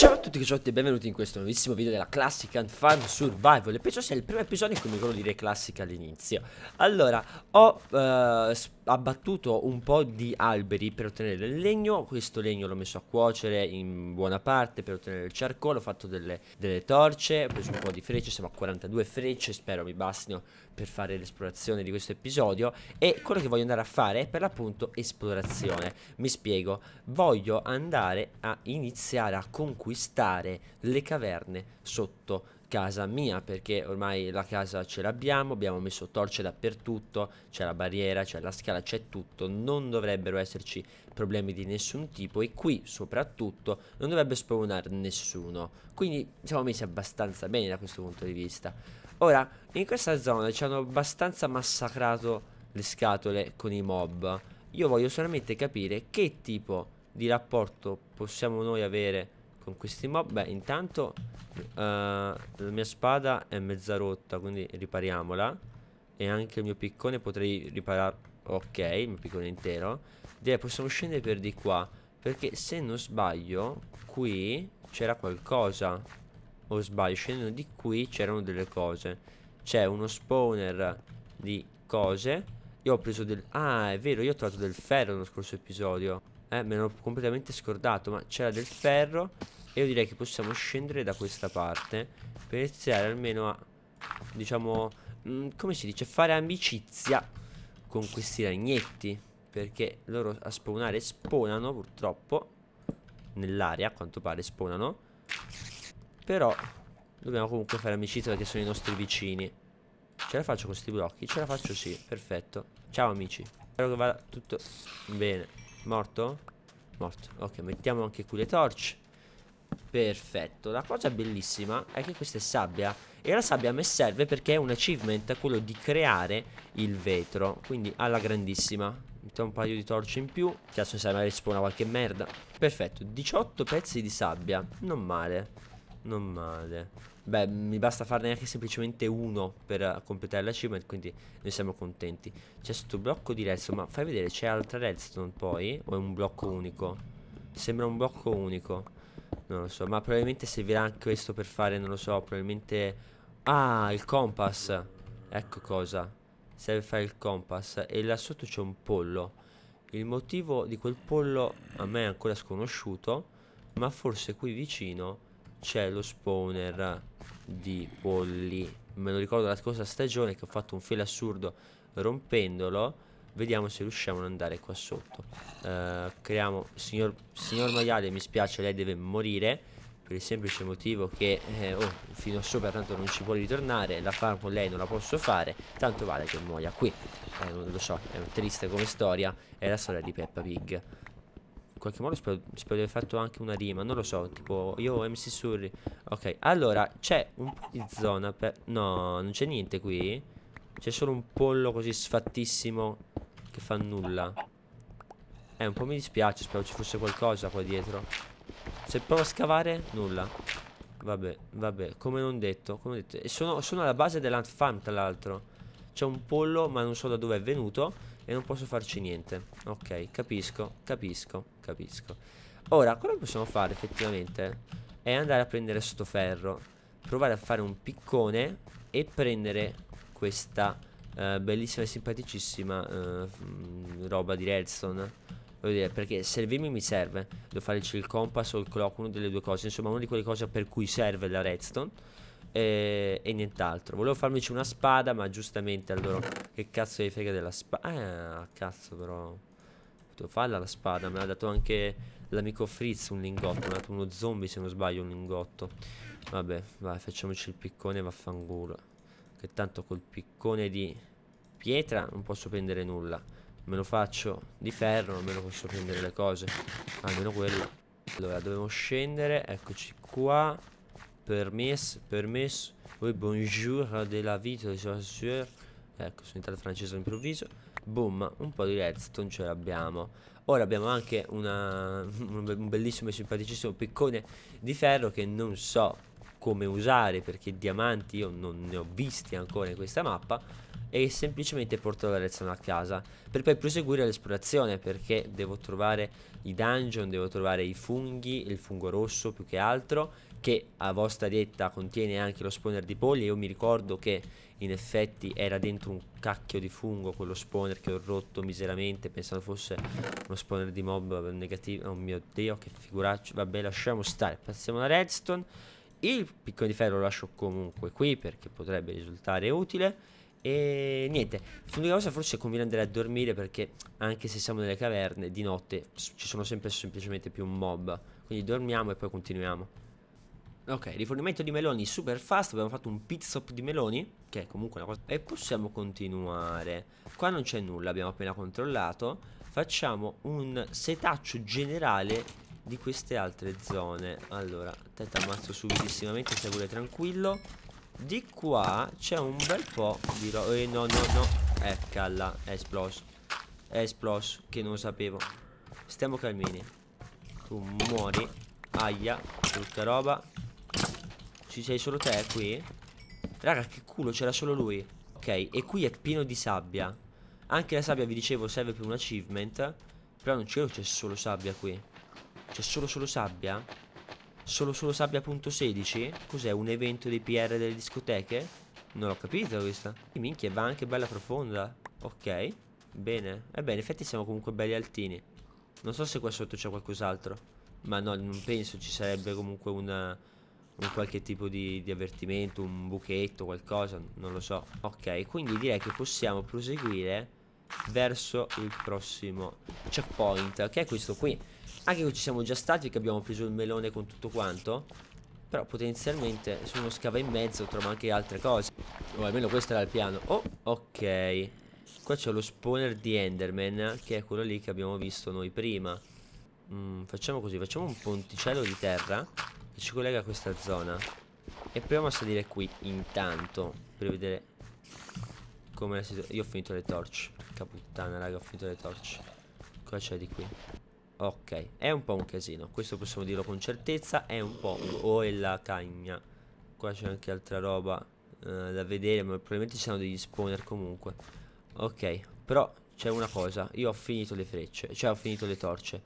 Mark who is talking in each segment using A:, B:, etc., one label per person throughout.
A: Ciao a tutti cicciotti e benvenuti in questo nuovissimo video della Classical Farm Survival E penso sia il primo episodio in cui mi quello dire classica all'inizio Allora, ho eh, abbattuto un po' di alberi per ottenere del legno Questo legno l'ho messo a cuocere in buona parte per ottenere il charcoal Ho fatto delle, delle torce, ho preso un po' di frecce, siamo a 42 frecce Spero mi bastino per fare l'esplorazione di questo episodio e quello che voglio andare a fare è per l'appunto esplorazione. Mi spiego, voglio andare a iniziare a conquistare le caverne sotto casa mia perché ormai la casa ce l'abbiamo, abbiamo messo torce dappertutto, c'è la barriera, c'è la scala, c'è tutto, non dovrebbero esserci problemi di nessun tipo e qui soprattutto non dovrebbe spawnare nessuno. Quindi siamo messi abbastanza bene da questo punto di vista. Ora, in questa zona ci hanno abbastanza massacrato le scatole con i mob. Io voglio solamente capire che tipo di rapporto possiamo noi avere con questi mob. Beh, intanto uh, la mia spada è mezza rotta, quindi ripariamola. E anche il mio piccone potrei riparare... Ok, il mio piccone intero. Direi possiamo scendere per di qua. Perché se non sbaglio, qui c'era qualcosa o sbaglio scendendo di qui c'erano delle cose c'è uno spawner di cose io ho preso del ah è vero io ho trovato del ferro nello scorso episodio eh me l'ho completamente scordato ma c'era del ferro e io direi che possiamo scendere da questa parte per iniziare almeno a diciamo mh, mm, come si dice fare amicizia con questi ragnetti perché loro a spawnare spawnano purtroppo nell'aria a quanto pare spawnano però dobbiamo comunque fare amicizia perché sono i nostri vicini. Ce la faccio con questi blocchi? Ce la faccio sì, perfetto. Ciao amici. Spero che vada tutto bene. Morto? Morto. Ok, mettiamo anche qui le torce. Perfetto, la cosa bellissima è che questa è sabbia e la sabbia a me serve perché è un achievement quello di creare il vetro, quindi alla grandissima. Mettiamo un paio di torce in più, cazzo mi serve a respawn qualche merda. Perfetto, 18 pezzi di sabbia, non male. Non male. Beh, mi basta farne anche semplicemente uno per completare la cima, quindi noi siamo contenti. C'è questo blocco di redstone, ma fai vedere, c'è altra redstone poi? O è un blocco unico? Sembra un blocco unico. Non lo so, ma probabilmente servirà anche questo per fare, non lo so, probabilmente... Ah, il compass! Ecco cosa. Serve fare il compass. E là sotto c'è un pollo. Il motivo di quel pollo a me è ancora sconosciuto, ma forse qui vicino c'è lo spawner di polli. Me lo ricordo la scorsa stagione che ho fatto un filo assurdo rompendolo. Vediamo se riusciamo ad andare qua sotto. Uh, creiamo... Signor, signor maiale, mi spiace, lei deve morire. Per il semplice motivo che eh, oh, fino a sopra tanto non ci può ritornare. La farm con lei non la posso fare. Tanto vale che muoia qui. Eh, non lo so, è triste come storia. È la storia di Peppa Pig in qualche modo spero, spero di aver fatto anche una rima, non lo so, tipo io MC Surry. Ok, allora c'è un po' di zona per... No, non c'è niente qui. C'è solo un pollo così sfattissimo che fa nulla. Eh, un po' mi dispiace, spero ci fosse qualcosa qua dietro. Se provo a scavare, nulla. Vabbè, vabbè, come non detto, come detto. E sono, sono alla base dell'Ant Farm, tra l'altro. C'è un pollo, ma non so da dove è venuto e non posso farci niente. Ok, capisco, capisco, capisco. Ora, quello che possiamo fare effettivamente è andare a prendere sto ferro, provare a fare un piccone e prendere questa uh, bellissima e simpaticissima uh, roba di redstone. Voglio dire, perché servirmi mi serve. Devo fare il compass o il clock, una delle due cose. Insomma, una di quelle cose per cui serve la redstone e, e nient'altro. Volevo farmi una spada, ma giustamente allora... Che cazzo di frega della spada? Eh, ah, cazzo però... Potevo farla la spada, me l'ha dato anche l'amico Fritz un lingotto. Mi ha dato uno zombie, se non sbaglio, un lingotto. Vabbè, vai, facciamoci il piccone, Vaffanculo Che tanto col piccone di pietra non posso prendere nulla. Me lo faccio di ferro, non me lo posso prendere le cose. Almeno quello. Allora, dobbiamo scendere, eccoci qua permesso, permesso. Oui, bonjour della vita, sono sûr. Ecco, sono entrato francese all'improvviso. Boom, un po' di redstone ce l'abbiamo. Ora abbiamo anche una, un bellissimo e simpaticissimo piccone di ferro che non so come usare perché diamanti io non ne ho visti ancora in questa mappa e semplicemente porto la lezione a casa per poi proseguire l'esplorazione perché devo trovare i dungeon, devo trovare i funghi, il fungo rosso più che altro che a vostra detta contiene anche lo spawner di polli io mi ricordo che in effetti era dentro un cacchio di fungo quello spawner che ho rotto miseramente pensando fosse uno spawner di mob negativo oh mio dio che figuraccio vabbè lasciamo stare passiamo alla redstone il piccone di ferro lo lascio comunque qui perché potrebbe risultare utile e niente, l'unica cosa forse conviene andare a dormire perché anche se siamo nelle caverne di notte ci sono sempre semplicemente più mob. Quindi dormiamo e poi continuiamo. Ok, rifornimento di meloni super fast, abbiamo fatto un pizzop di meloni, che è comunque una cosa... E possiamo continuare. Qua non c'è nulla, abbiamo appena controllato. Facciamo un setaccio generale di queste altre zone. Allora, te ti ammazzo subitissimamente, stai pure tranquillo. Di qua c'è un bel po' di roba. Eh, no, no, no. Eccala, è esploso. È esploso, che non sapevo. Stiamo calmini. Tu muori. Aia, brutta roba. Ci sei solo te qui? Raga, che culo, c'era solo lui. Ok, e qui è pieno di sabbia. Anche la sabbia, vi dicevo, serve per un achievement. Però non c'è solo sabbia qui. C'è solo solo sabbia? Solo sabbia punto 16? Cos'è? Un evento dei PR delle discoteche? Non l'ho capito questa. Minchia, va anche bella profonda. Ok. Bene. Ebbene, eh in effetti siamo comunque belli altini. Non so se qua sotto c'è qualcos'altro. Ma no, non penso ci sarebbe comunque una, un qualche tipo di, di avvertimento, un buchetto, qualcosa. Non lo so. Ok, quindi direi che possiamo proseguire verso il prossimo checkpoint, che è questo qui. Anche qui ci siamo già stati che abbiamo preso il melone con tutto quanto Però potenzialmente se uno scava in mezzo trova anche altre cose O almeno questo era il piano Oh, ok Qua c'è lo spawner di Enderman Che è quello lì che abbiamo visto noi prima mm, Facciamo così, facciamo un ponticello di terra Che ci collega a questa zona E proviamo a salire qui intanto Per vedere come la situazione Io ho finito le torce Caputtana raga ho finito le torce Cosa c'è di qui? Ok, è un po' un casino, questo possiamo dirlo con certezza, è un po' Oh, è la cagna. Qua c'è anche altra roba eh, da vedere, ma probabilmente ci sono degli spawner comunque. Ok, però c'è una cosa, io ho finito le frecce, cioè ho finito le torce.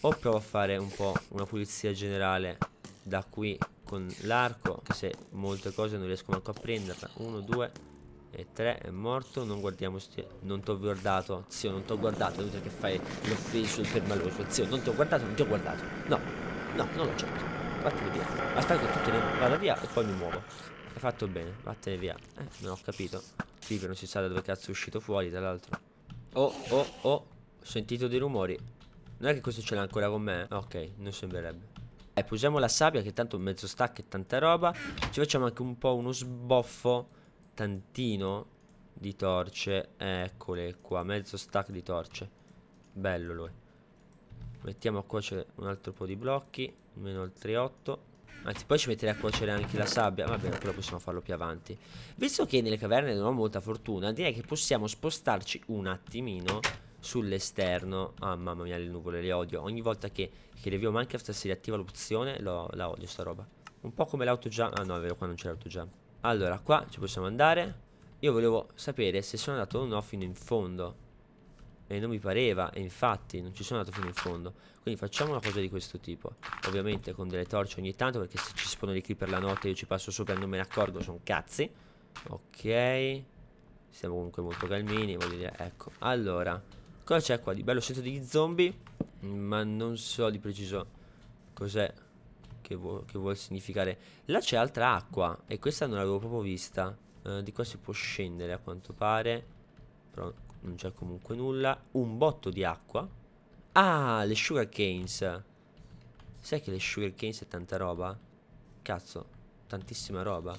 A: O provo a fare un po' una pulizia generale da qui con l'arco, che se molte cose non riesco manco a prenderla. Uno, due, e 3 è morto, non guardiamo sti... Non ti ho guardato, zio, non ti ho guardato, è inutile che fai l'offenso il permaloso, zio, non ti ho guardato, non ti ho guardato. No, no, non l'ho certo. Vattene via. Aspetta che tu te ne vada via e poi mi muovo. Hai fatto bene, vattene via. Eh, non ho capito. Figo, non si sa da dove cazzo è uscito fuori, tra l'altro. Oh, oh, oh, ho sentito dei rumori. Non è che questo ce l'ha ancora con me? Eh? Ok, non sembrerebbe. Eh, posiamo la sabbia che tanto mezzo stack e tanta roba. Ci facciamo anche un po' uno sboffo tantino di torce. Eccole qua, mezzo stack di torce. Bello lui. Mettiamo a cuocere un altro po' di blocchi, meno altri 8. Anzi, poi ci metterei a cuocere anche la sabbia. Va bene, quello possiamo farlo più avanti. Visto che nelle caverne non ho molta fortuna, direi che possiamo spostarci un attimino sull'esterno. Ah, mamma mia, le nuvole le odio. Ogni volta che, che review Minecraft si riattiva l'opzione, la odio sta roba. Un po' come l'autojump. Ah, no, è vero, qua non c'è l'autojump. Allora, qua ci possiamo andare. Io volevo sapere se sono andato o no fino in fondo. E non mi pareva, e infatti non ci sono andato fino in fondo. Quindi facciamo una cosa di questo tipo. Ovviamente con delle torce ogni tanto, perché se ci spawno dei qui per la notte io ci passo sopra e non me ne accorgo, sono cazzi. Ok. Siamo comunque molto calmini, voglio dire, ecco. Allora, cosa c'è qua di bello? Sento degli zombie, ma non so di preciso cos'è che, vu- che vuol significare. Là c'è altra acqua e questa non l'avevo proprio vista. Uh, di qua si può scendere a quanto pare. Però non c'è comunque nulla. Un botto di acqua. Ah, le sugar canes. Sai che le sugar canes è tanta roba? Cazzo, tantissima roba.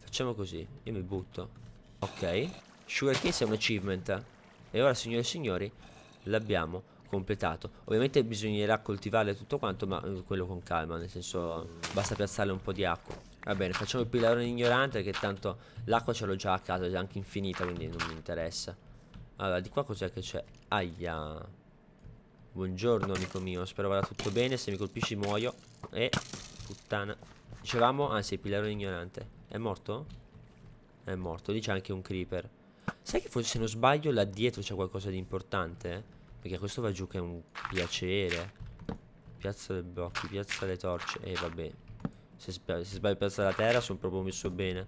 A: Facciamo così, io mi butto. Ok, sugar canes è un achievement. E ora, signore e signori, l'abbiamo completato ovviamente bisognerà coltivare tutto quanto ma eh, quello con calma nel senso basta piazzare un po' di acqua va bene facciamo il pillarone ignorante che tanto l'acqua ce l'ho già a casa è anche infinita quindi non mi interessa allora di qua cos'è che c'è aia buongiorno amico mio spero vada tutto bene se mi colpisci muoio e puttana dicevamo anzi il pillarone ignorante è morto? è morto lì c'è anche un creeper sai che forse se non sbaglio là dietro c'è qualcosa di importante eh? Perché questo va giù che è un piacere. Piazza dei blocchi, piazza delle torce. E eh, vabbè. Se, sbaglio, se sbaglio piazza della terra sono proprio messo bene.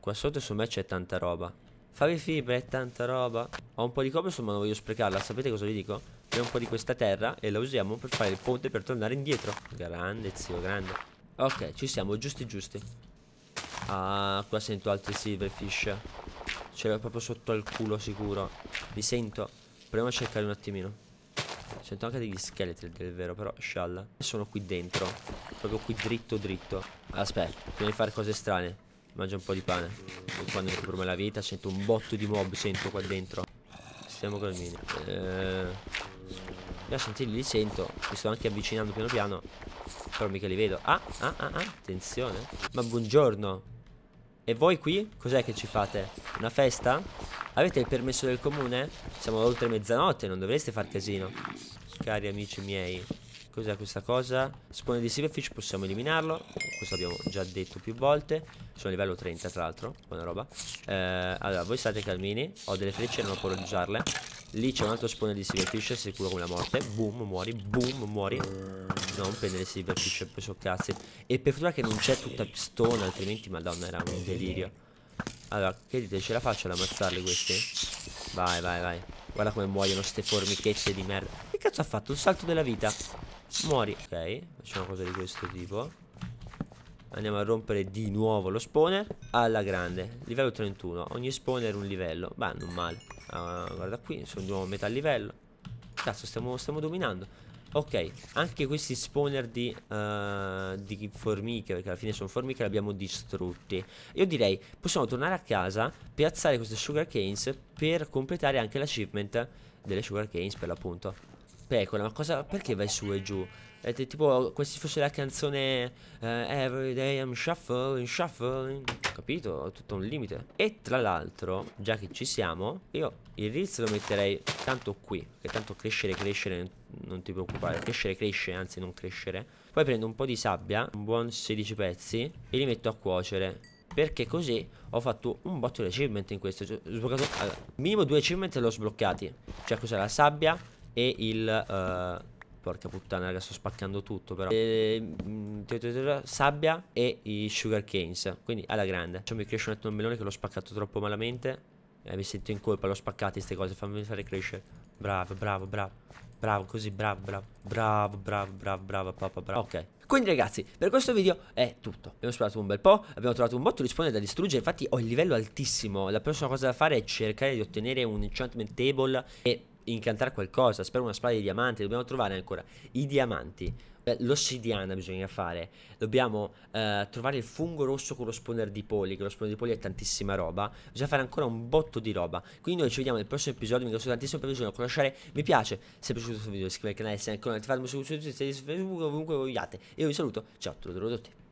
A: Qua sotto su me c'è tanta roba. Favi fibre è tanta roba. Ho un po' di cobblestone ma non voglio sprecarla. Sapete cosa vi dico? Prendiamo un po' di questa terra e la usiamo per fare il ponte per tornare indietro. Grande zio, grande. Ok, ci siamo, giusti giusti. Ah, qua sento altri silverfish. Ce l'ho proprio sotto al culo sicuro. Mi sento. Proviamo a cercare un attimino. Sento anche degli scheletri del vero, però scialla. Sono qui dentro. Proprio qui dritto dritto. Aspetta, prima di fare cose strane. Mangia un po' di pane. E quando mi curma la vita, sento un botto di mob, sento qua dentro. Stiamo calmini. Eh... Io sentirli li sento. Mi sto anche avvicinando piano piano. Però mica li vedo. Ah, ah, ah, ah. Attenzione. Ma buongiorno. E voi qui? Cos'è che ci fate? Una festa? Avete il permesso del comune? Siamo oltre mezzanotte, non dovreste far casino. Cari amici miei, cos'è questa cosa? Spone di Silverfish, possiamo eliminarlo. Questo abbiamo già detto più volte. Sono a livello 30, tra l'altro. Buona roba. Eh, allora, voi state calmini. Ho delle frecce, non ho paura di usarle. Lì c'è un altro spone di Silverfish, sicuro come la morte. Boom, muori. Boom, muori. Non prendere Silverfish, poi preso cazzi. E per fortuna che non c'è tutta stone, altrimenti, madonna, era un delirio. Allora, che dite, ce la faccio ad ammazzarle queste? Vai, vai, vai. Guarda come muoiono ste formichette di merda. Che cazzo ha fatto? Un salto della vita. Muori. Ok, facciamo una cosa di questo tipo. Andiamo a rompere di nuovo lo spawner. Alla grande. Livello 31. Ogni spawner un livello. Beh, non male. Uh, guarda qui, sono di nuovo a metà livello. Cazzo, stiamo, stiamo dominando. Ok, anche questi spawner di, uh, di, formiche, perché alla fine sono formiche, li abbiamo distrutti. Io direi, possiamo tornare a casa, piazzare queste sugar canes per completare anche l'achievement delle sugar canes per l'appunto. Pecora, ma cosa, perché vai su e giù? Ed è tipo, come se fosse la canzone uh, eh, Every I'm shuffling, shuffling Capito? Ho tutto un limite E tra l'altro, già che ci siamo Io il Reels lo metterei tanto qui Che tanto crescere, crescere Non ti preoccupare, crescere, crescere, Anzi non crescere Poi prendo un po' di sabbia Un buon 16 pezzi E li metto a cuocere perché così ho fatto un botto di achievement in questo cioè, sbloccato, allora, Minimo due achievement l'ho sbloccati Cioè cos'è la sabbia e il uh, Porca puttana, raga, sto spaccando tutto però. Mm, sabbia e i sugar canes. Quindi alla grande. Facciamo mi cresce un attimo melone che l'ho spaccato troppo malamente. Eh, mi sento in colpa, l'ho spaccati queste cose, fammi fare crescere. Bravo, bravo, bravo. Bravo, così, bravo, bravo, bravo, bravo, bravo, bravo, papà, bravo. Ok. Quindi ragazzi, per questo video è tutto. Abbiamo sparato un bel po', abbiamo trovato un botto di spawn da distruggere, infatti ho il livello altissimo. La prossima cosa da fare è cercare di ottenere un enchantment table e incantare qualcosa. Spero una spada di diamanti. Dobbiamo trovare ancora i diamanti. L'ossidiana bisogna fare. Dobbiamo eh, trovare il fungo rosso con lo spawner di poli. Che lo spawner di poli è tantissima roba. Bisogna fare ancora un botto di roba. Quindi noi ci vediamo nel prossimo episodio. Mi ringrazio tantissimo per il Lasciare mi piace. Se è piaciuto questo video, iscrivetevi al canale. Se ancora non attivate il mio seguito su Facebook, ovunque vogliate. Io vi saluto. Ciao, te lo dotti.